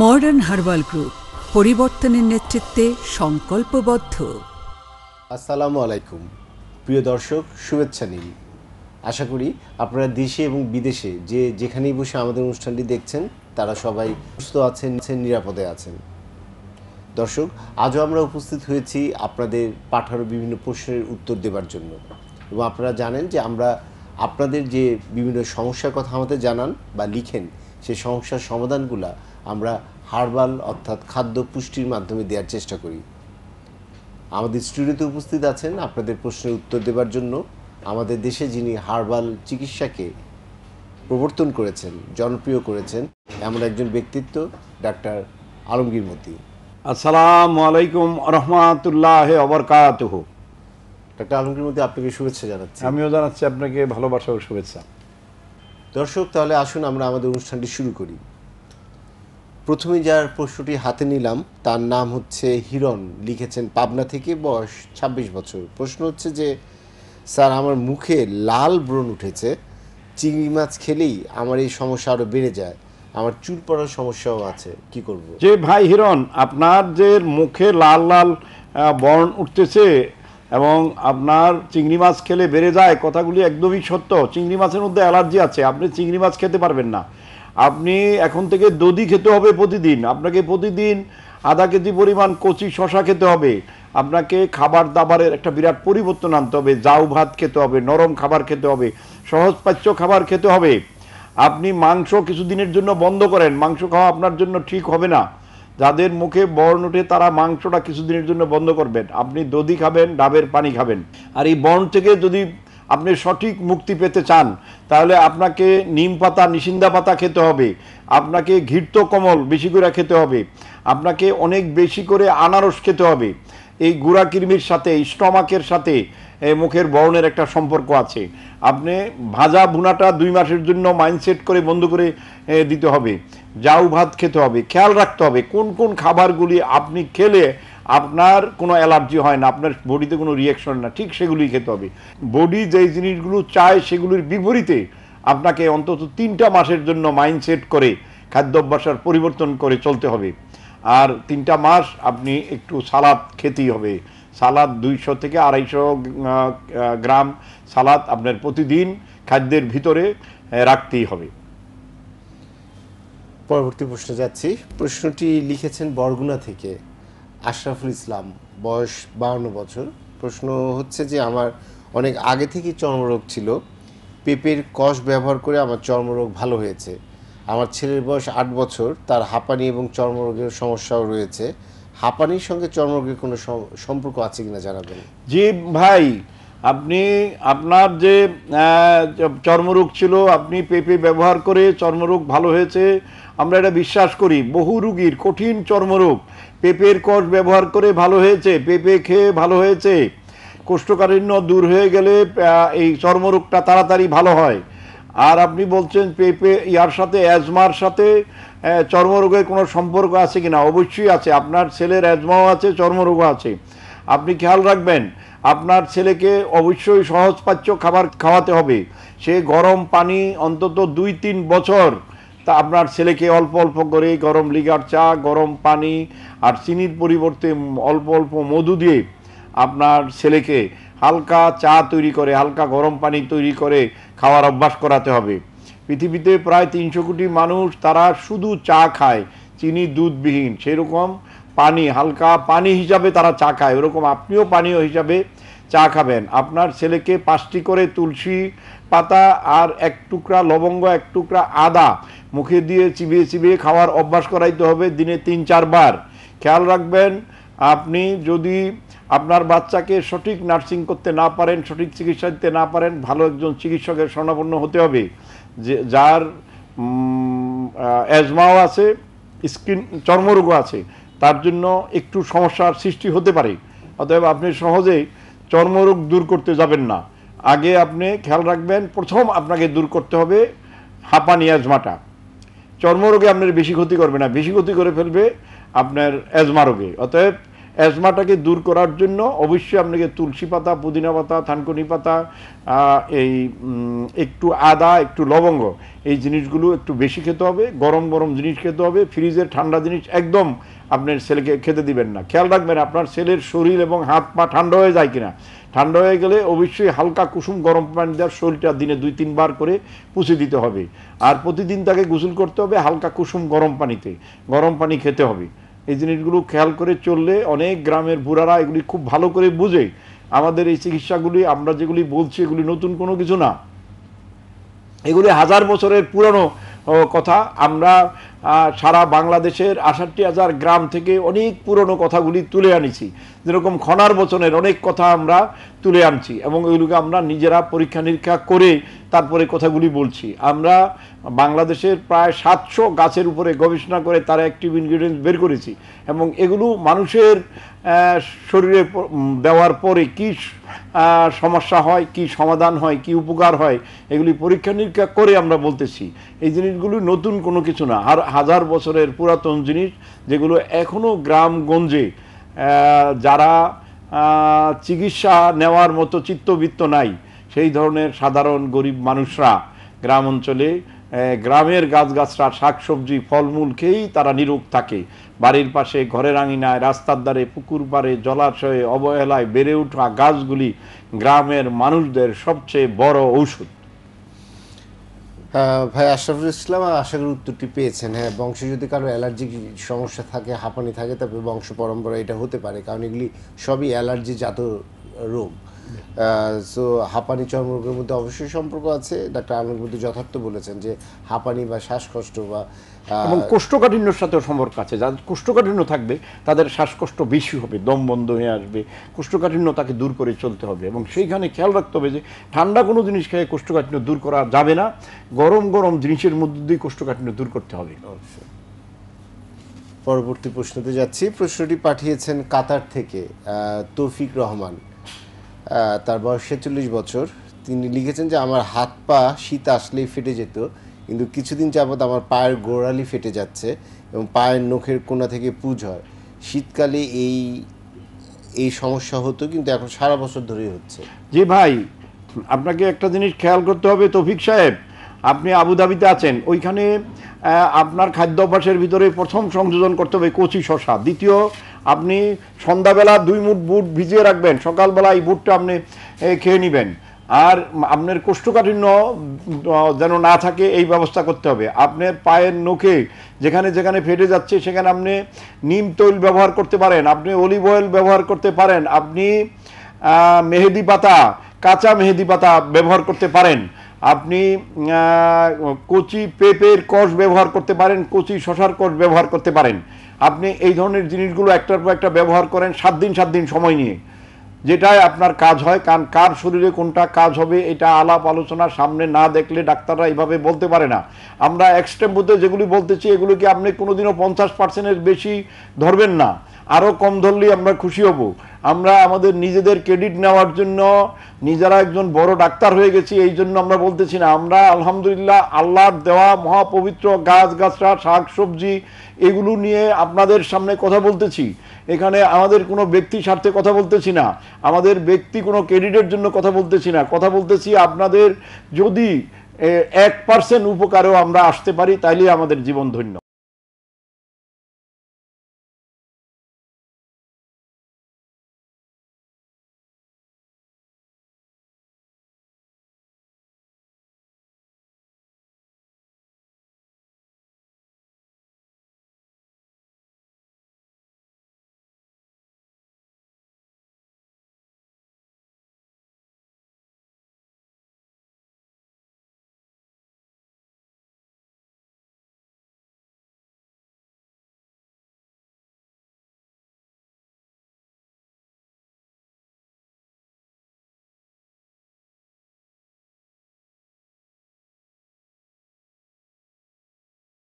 modern herbal group পরিবর্তনের নেতৃত্বে সংকল্পবদ্ধ আসসালামু আলাইকুম প্রিয় দর্শক শুভেচ্ছা নীল আশা করি আপনারা দেশে এবং বিদেশে যে যেখানেই বসে আমাদের অনুষ্ঠানটি দেখছেন তারা সবাই সুস্থ আছেন নিরাপদে আছেন দর্শক আজও আমরা উপস্থিত হয়েছি আপনাদের পাঠানো বিভিন্ন প্রশ্নের উত্তর দেবার জন্য এবং আপনারা জানেন যে আমরা আপনাদের যে বিভিন্ন সমস্যার কথা আমাদের জানান বা লিখেন সেই সমস্যার সমাধানগুলা আমরা হার্বাল অর্থাৎ খাদ্য পুষ্টির মাধ্যমে দেওয়ার চেষ্টা করি আমাদের স্টুডিওতে উপস্থিত আছেন আপনাদের প্রশ্নের উত্তর দেবার জন্য আমাদের দেশে যিনি হার্বাল চিকিৎসাকে প্রবর্তন করেছেন জনপ্রিয় করেছেন এমন একজন ব্যক্তিত্ব ডাক্তার আলমগীর মতি আসসালাম আলাইকুম রহমাতুল্লাহ অবরকাত ডাক্তার আলমগীর মতি আপনাকে শুভেচ্ছা জানাচ্ছি আমিও জানাচ্ছি আপনাকে ভালোবাসা ও শুভেচ্ছা দর্শক তাহলে আসুন আমরা আমাদের অনুষ্ঠানটি শুরু করি প্রথমে যার প্রশ্নটি হাতে নিলাম তার নাম হচ্ছে হিরণ লিখেছেন পাবনা থেকে বয়স ২৬ বছর প্রশ্ন হচ্ছে যে স্যার আমার মুখে লাল ব্রণ উঠেছে চিংড়ি মাছ খেলেই আমার এই সমস্যা আরও বেড়ে যায় আমার চুল পড়ার সমস্যাও আছে কি করব যে ভাই হিরণ আপনার যে মুখে লাল লাল বর্ণ উঠতেছে এবং আপনার চিংড়ি মাছ খেলে বেড়ে যায় কথাগুলি একদমই সত্য চিংড়ি মাছের মধ্যে অ্যালার্জি আছে আপনি চিংড়ি মাছ খেতে পারবেন না আপনি এখন থেকে দধি খেতে হবে প্রতিদিন আপনাকে প্রতিদিন আধা কেজি পরিমাণ কচি শশা খেতে হবে আপনাকে খাবার দাবারের একটা বিরাট পরিবর্তন আনতে হবে জাউ ভাত খেতে হবে নরম খাবার খেতে হবে সহজপাচ্য খাবার খেতে হবে আপনি মাংস কিছুদিনের জন্য বন্ধ করেন মাংস খাওয়া আপনার জন্য ঠিক হবে না যাদের মুখে বর্ণ উঠে তারা মাংসটা কিছুদিনের জন্য বন্ধ করবেন আপনি দধি খাবেন ডাবের পানি খাবেন আর এই বর্ণ থেকে যদি আপনি সঠিক মুক্তি পেতে চান তাহলে আপনাকে নিম পাতা নিশিন্দা পাতা খেতে হবে আপনাকে ঘির্ত কমল বেশি করে খেতে হবে আপনাকে অনেক বেশি করে আনারস খেতে হবে এই গুড়া কৃমির সাথে স্টমাকের সাথে মুখের বরণের একটা সম্পর্ক আছে আপনি ভাজা ভুনাটা দুই মাসের জন্য মাইন্ডসেট করে বন্ধ করে দিতে হবে জাউ ভাত খেতে হবে খেয়াল রাখতে হবে কোন কোন খাবারগুলি আপনি খেলে আপনার কোনো অ্যালার্জি হয় না আপনার বডিতে কোনো রিয়াকশন না ঠিক সেগুলি খেতে হবে বডি যেই জিনিসগুলো চায় সেগুলির বিপরীতে আপনাকে অন্তত তিনটা মাসের জন্য মাইন্ডসেট করে খাদ্যাভ্যাসের পরিবর্তন করে চলতে হবে আর তিনটা মাস আপনি একটু সালাদ খেতেই হবে সালাদ দুইশো থেকে আড়াইশো গ্রাম সালাদ আপনার প্রতিদিন খাদ্যের ভিতরে রাখতেই হবে পরবর্তী প্রশ্নে যাচ্ছি প্রশ্নটি লিখেছেন বরগুনা থেকে আশরাফুল ইসলাম বয়স বাহান্ন বছর প্রশ্ন হচ্ছে যে আমার অনেক আগে থেকেই চর্মরোগ ছিল পেঁপের কষ ব্যবহার করে আমার চর্মরোগ ভালো হয়েছে আমার ছেলের বয়স আট বছর তার হাঁপানি এবং চর্মরোগের সমস্যাও রয়েছে হাঁপানির সঙ্গে চর্মরোগের কোনো সম্পর্ক আছে কিনা জানাবেন জি ভাই আপনি আপনার যে চর্মরোগ ছিল আপনি পেঁপে ব্যবহার করে চর্মরোগ ভালো হয়েছে আমরা এটা বিশ্বাস করি বহু রুগীর কঠিন চর্মরোগ পেঁপের কষ ব্যবহার করে ভালো হয়েছে পেঁপে খেয়ে ভালো হয়েছে কোষ্ঠকাঠিন্য দূর হয়ে গেলে এই চর্মরোগটা তাড়াতাড়ি ভালো হয় আর আপনি বলছেন পেঁপে ইয়ার সাথে অ্যাজমার সাথে চর্মরোগের কোনো সম্পর্ক আছে কি না অবশ্যই আছে আপনার ছেলের অ্যাজমাও আছে চর্মরোগও আছে আপনি খেয়াল রাখবেন আপনার ছেলেকে অবশ্যই সহজপাচ্য খাবার খাওয়াতে হবে সে গরম পানি অন্তত দুই তিন বছর তা আপনার ছেলেকে অল্প অল্প করে গরম লিগার চা গরম পানি আর চিনির পরিবর্তে অল্প অল্প মধু দিয়ে আপনার ছেলেকে হালকা চা তৈরি করে হালকা গরম পানি তৈরি করে খাওয়ার অভ্যাস করাতে হবে পৃথিবীতে প্রায় তিনশো কোটি মানুষ তারা শুধু চা খায় চিনি দুধবিহীন সেরকম পানি হালকা পানি হিসাবে তারা চা খায় ওরকম আপনিও পানীয় হিসাবে চা খাবেন আপনার ছেলেকে পাঁচটি করে তুলসী পাতা আর এক টুকরা লবঙ্গ এক টুকরা আদা মুখে দিয়ে চিবিয়ে চিবিয়ে খাওয়ার অভ্যাস করাইতে হবে দিনে তিন চারবার খেয়াল রাখবেন আপনি যদি আপনার বাচ্চাকে সঠিক নার্সিং করতে না পারেন সঠিক চিকিৎসা দিতে না পারেন ভালো একজন চিকিৎসকের স্বর্ণাপন্ন হতে হবে যে যার অ্যাজমাও আছে স্কিন চর্মরোগও আছে তার জন্য একটু সমস্যার সৃষ্টি হতে পারে অতএব আপনি সহজেই চর্মরোগ দূর করতে যাবেন না আগে আপনি খেয়াল রাখবেন প্রথম আপনাকে দূর করতে হবে হাঁপানি অ্যাজমাটা চর্মরোগে আপনার বেশি ক্ষতি করবে না বেশি ক্ষতি করে ফেলবে আপনার অ্যাজমা রোগে অতএব অ্যাজমাটাকে দূর করার জন্য অবশ্যই আপনাকে তুলসী পাতা পুদিনা পাতা থানকুনি পাতা এই একটু আদা একটু লবঙ্গ এই জিনিসগুলো একটু বেশি খেতে হবে গরম গরম জিনিস খেতে হবে ফ্রিজের ঠান্ডা জিনিস একদম আপনার ছেলেকে খেতে দিবেন না খেয়াল রাখবেন আপনার ছেলের শরীর এবং হাত পা ঠান্ডা হয়ে যায় কিনা ঠান্ডা হয়ে গেলে অবশ্যই হালকা কুসুম গরম পানি দেওয়ার শরীরটা দিনে দুই তিনবার করে পুষে দিতে হবে আর প্রতিদিন তাকে গোসল করতে হবে হালকা কুসুম গরম পানিতে গরম পানি খেতে হবে এই জিনিসগুলো খেয়াল করে চললে অনেক গ্রামের বুড়ারা এগুলি খুব ভালো করে বুঝে আমাদের এই চিকিৎসাগুলি আমরা যেগুলি বলছি এগুলি নতুন কোনো কিছু না এগুলি হাজার বছরের পুরনো কথা আমরা সারা বাংলাদেশের আষাটটি হাজার গ্রাম থেকে অনেক পুরনো কথাগুলি তুলে আনিছি যেরকম খনার বচনের অনেক কথা আমরা তুলে আনছি এবং ওইগুলোকে আমরা নিজেরা পরীক্ষা নিরীক্ষা করে তারপরে কথাগুলি বলছি আমরা বাংলাদেশের প্রায় সাতশো গাছের উপরে গবেষণা করে তারা অ্যাক্টিভ ইনগ্রিডিয়েন্ট বের করেছি এবং এগুলো মানুষের শরীরে দেওয়ার পরে কি সমস্যা হয় কি সমাধান হয় কি উপকার হয় এগুলি পরীক্ষা নিরীক্ষা করে আমরা বলতেছি এই জিনিসগুলো নতুন কোনো কিছু না আর হাজার বছরের পুরাতন জিনিস যেগুলো এখনও গ্রামগঞ্জে যারা চিকিৎসা নেওয়ার মতো চিত্তবৃত্ত নাই সেই ধরনের সাধারণ গরিব মানুষরা গ্রাম অঞ্চলে গ্রামের গাছগাছরা শাকসবজি ফলমূল খেয়েই তারা নিরোগ থাকে বাড়ির পাশে ঘরের আঙিনায় রাস্তার দ্বারে পুকুর পাড়ে জলাশয়ে অবহেলায় বেড়ে ওঠা গাছগুলি গ্রামের মানুষদের সবচেয়ে বড় ঔষধ ভাই আশরাফুল ইসলাম আশা করি উত্তরটি পেয়েছেন হ্যাঁ বংশে যদি কারো অ্যালার্জিক সমস্যা থাকে হাঁপানি থাকে তবে বংশ পরম্পরা এটা হতে পারে কারণ এগুলি সবই অ্যালার্জি জাত রোগ সো হাঁপানি চর্মরোগের মধ্যে অবশ্যই সম্পর্ক আছে ডাক্তার আনন্দ যথার্থ বলেছেন যে হাঁপানি বা শ্বাসকষ্ট বা এবং কোষ্ঠকাঠিন্যর সাথেও সম্পর্ক আছে যাদের কোষ্ঠকাঠিন্য থাকবে তাদের শ্বাসকষ্ট বেশি হবে দম বন্ধ হয়ে আসবে কোষ্ঠকাঠিন্য তাকে দূর করে চলতে হবে এবং সেইখানে খেয়াল রাখতে হবে যে ঠান্ডা কোনো জিনিস খেয়ে কোষ্ঠকাঠিন্য দূর করা যাবে না গরম গরম জিনিসের মধ্যে দিয়ে কোষ্ঠকাঠিন্য দূর করতে হবে পরবর্তী প্রশ্নতে যাচ্ছি প্রশ্নটি পাঠিয়েছেন কাতার থেকে তৌফিক রহমান তার বয়স ছেচল্লিশ বছর তিনি লিখেছেন যে আমার হাত পা শীত আসলেই ফেটে যেত কিন্তু কিছুদিন যাবৎ আমার পায়ের গোড়ালি ফেটে যাচ্ছে এবং পায়ের নখের কোনা থেকে পুজ হয় শীতকালে এই এই সমস্যা হতো কিন্তু এখন সারা বছর ধরেই হচ্ছে জি ভাই আপনাকে একটা জিনিস খেয়াল করতে হবে তৌফিক সাহেব আপনি আবুধাবিতে আছেন ওইখানে আপনার খাদ্য অভ্যাসের ভিতরে প্রথম সংযোজন করতে হবে কচি শশা দ্বিতীয় আপনি সন্ধ্যাবেলা দুই মুঠ বুট ভিজিয়ে রাখবেন সকালবেলা এই বুটটা আপনি খেয়ে নেবেন আর আপনার কোষ্ঠকাঠিন্য যেন না থাকে এই ব্যবস্থা করতে হবে আপনার পায়ের নখে যেখানে যেখানে ফেটে যাচ্ছে সেখানে আপনি নিম তৈল ব্যবহার করতে পারেন আপনি অলিভ অয়েল ব্যবহার করতে পারেন আপনি মেহেদি পাতা কাঁচা মেহেদি পাতা ব্যবহার করতে পারেন আপনি কচি পেঁপের কষ ব্যবহার করতে পারেন কচি শশার কষ ব্যবহার করতে পারেন আপনি এই ধরনের জিনিসগুলো একটার পর একটা ব্যবহার করেন সাত দিন সাত দিন সময় নিয়ে যেটায় আপনার কাজ হয় কারণ কার শরীরে কোনটা কাজ হবে এটা আলাপ আলোচনা সামনে না দেখলে ডাক্তাররা এইভাবে বলতে পারে না আমরা এক্সট্রেম মধ্যে যেগুলি বলতেছি এগুলোকে আপনি কোনোদিনও পঞ্চাশ পার্সেন্টের বেশি ধরবেন না আরও কম ধরলেই আমরা খুশি হব আমরা আমাদের নিজেদের ক্রেডিট নেওয়ার জন্য নিজেরা একজন বড় ডাক্তার হয়ে গেছি এই জন্য আমরা বলতেছি না আমরা আলহামদুলিল্লাহ আল্লাহর দেওয়া মহাপবিত্র গাছ গাছরা শাক সবজি এগুলো নিয়ে আপনাদের সামনে কথা বলতেছি এখানে আমাদের কোনো ব্যক্তি স্বার্থে কথা বলতেছি না আমাদের ব্যক্তি কোনো ক্রেডিটের জন্য কথা বলতেছি না কথা বলতেছি আপনাদের যদি এক পার্সেন্ট উপকারেও আমরা আসতে পারি তাইলে আমাদের জীবন ধন্য